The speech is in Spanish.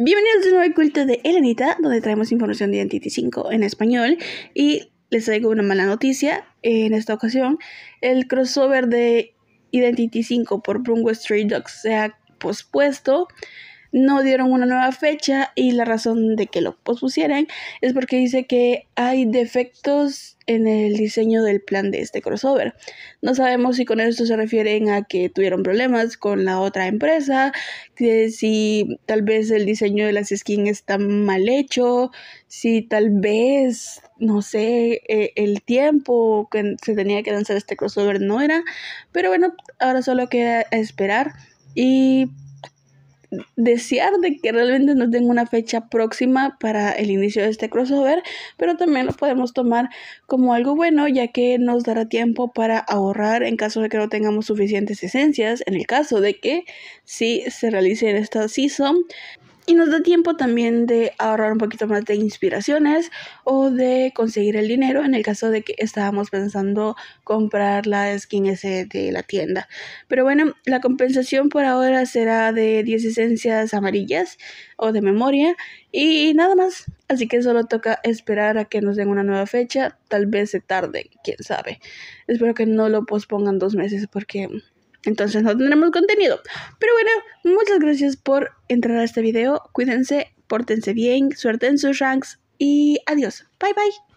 Bienvenidos a un nuevo culto de Elenita, donde traemos información de Identity 5 en español y les traigo una mala noticia. En esta ocasión, el crossover de Identity 5 por Brungo Stray Dogs se ha pospuesto no dieron una nueva fecha y la razón de que lo pospusieran es porque dice que hay defectos en el diseño del plan de este crossover. No sabemos si con esto se refieren a que tuvieron problemas con la otra empresa, si tal vez el diseño de las skins está mal hecho, si tal vez, no sé, e, el tiempo que se tenía que lanzar este crossover no era. Pero bueno, ahora solo queda esperar y desear de que realmente nos den una fecha próxima para el inicio de este crossover, pero también lo podemos tomar como algo bueno, ya que nos dará tiempo para ahorrar en caso de que no tengamos suficientes esencias, en el caso de que sí se realice en esta season, y nos da tiempo también de ahorrar un poquito más de inspiraciones o de conseguir el dinero en el caso de que estábamos pensando comprar la skin S de la tienda. Pero bueno, la compensación por ahora será de 10 esencias amarillas o de memoria y nada más. Así que solo toca esperar a que nos den una nueva fecha. Tal vez se tarde, quién sabe. Espero que no lo pospongan dos meses porque entonces no tendremos contenido. Pero bueno, muchas gracias por entrar a este video. Cuídense, pórtense bien, suerte en sus ranks y adiós. Bye bye.